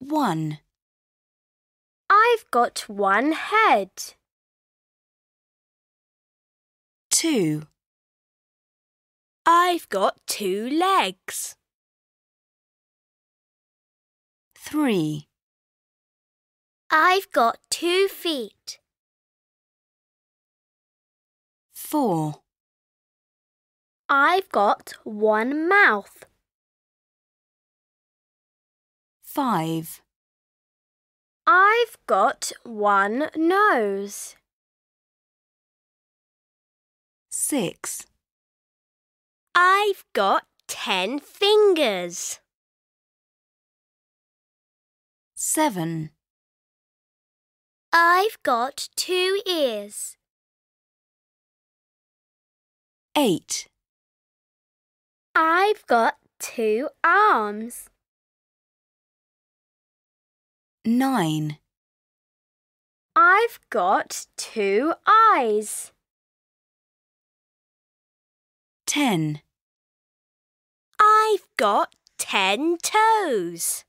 One. I've got one head. Two. I've got two legs. Three. I've got two feet. Four. I've got one mouth. Five. I've got one nose. Six. I've got ten fingers. Seven. I've got two ears. Eight. I've got two arms. Nine. I've got two eyes. Ten. I've got ten toes.